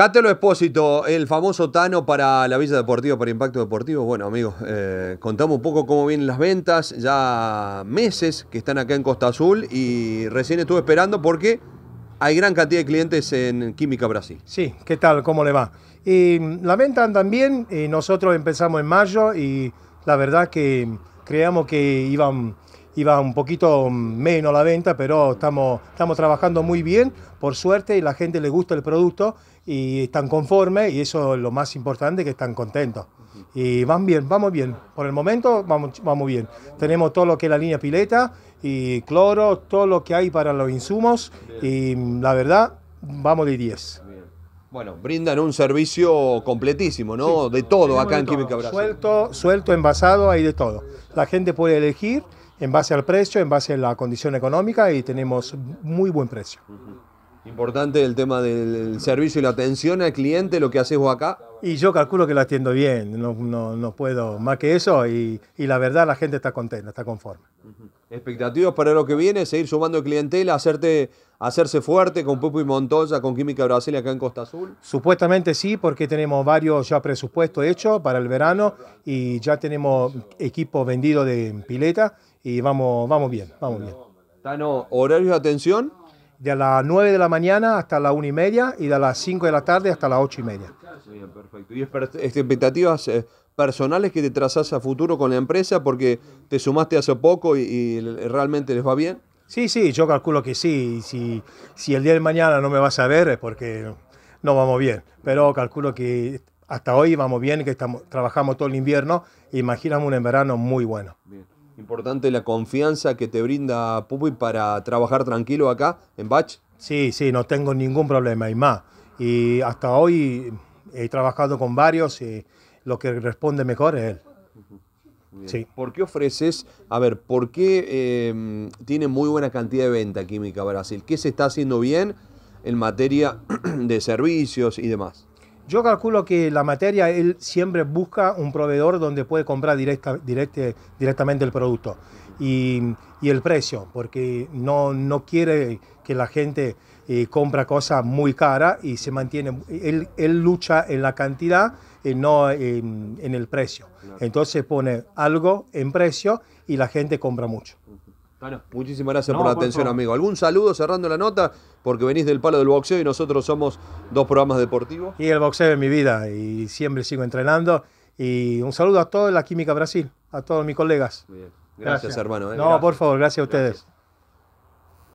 Cátelo Espósito, el famoso Tano para la Villa Deportiva, para Impacto Deportivo. Bueno, amigos, eh, contamos un poco cómo vienen las ventas. Ya meses que están acá en Costa Azul y recién estuve esperando porque hay gran cantidad de clientes en Química Brasil. Sí, ¿qué tal? ¿Cómo le va? Y mm, la venta andan bien. Eh, nosotros empezamos en mayo y la verdad que creíamos que iban iba un poquito menos la venta, pero estamos, estamos trabajando muy bien, por suerte, y la gente le gusta el producto y están conformes, y eso es lo más importante, que están contentos. Y van bien, vamos bien. Por el momento vamos, vamos bien. Tenemos todo lo que es la línea pileta y cloro, todo lo que hay para los insumos, y la verdad, vamos de 10. Bueno, brindan un servicio completísimo, ¿no? de todo acá en Química Brasil. Suelto, suelto, envasado, hay de todo. La gente puede elegir en base al precio, en base a la condición económica y tenemos muy buen precio. Importante el tema del servicio y la atención al cliente, lo que haces vos acá. Y yo calculo que lo atiendo bien, no, puedo más que eso y, la verdad la gente está contenta, está conforme. Expectativas para lo que viene, seguir sumando clientela, hacerte, hacerse fuerte con Pupo y Montoya, con Química Brasil acá en Costa Azul. Supuestamente sí, porque tenemos varios ya presupuestos hechos para el verano y ya tenemos equipo vendido de pileta y vamos, vamos bien, vamos bien. Tano, horarios de atención de las 9 de la mañana hasta las 1 y media y de las 5 de la tarde hasta las 8 y media. Bien, perfecto. ¿Y expectativas eh, personales que te trazas a futuro con la empresa porque te sumaste hace poco y, realmente les va bien? Sí, sí, yo calculo que sí. Si, si el día de mañana no me vas a ver es porque no vamos bien. Pero calculo que hasta hoy vamos bien, que estamos, trabajamos todo el invierno. Imaginamos un verano muy bueno. Importante la confianza que te brinda Pupi para trabajar tranquilo acá en Bach. Sí, sí, no tengo ningún problema y más. Y hasta hoy he trabajado con varios y lo que responde mejor es él. Sí. ¿Por qué ofreces, a ver, por qué em, tiene muy buena cantidad de venta Química Brasil? ¿Qué se está haciendo bien en materia de servicios y demás? Yo calculo que la materia, él siempre busca un proveedor donde puede comprar directamente el producto y, el precio, porque no, quiere que la gente eh, compra cosas muy caras y se mantiene, él, lucha en la cantidad y eh, no en el precio. Entonces pone algo en precio y la gente compra mucho. Muchísimas gracias por la atención, amigo. ¿Algún saludo cerrando la nota? Porque venís del palo del boxeo y nosotros somos dos programas deportivos. Y el boxeo es mi vida y siempre sigo entrenando. Y un saludo a toda la Química Brasil, a todos mis colegas. Gracias, hermano. Eh. No, por favor, gracias a ustedes.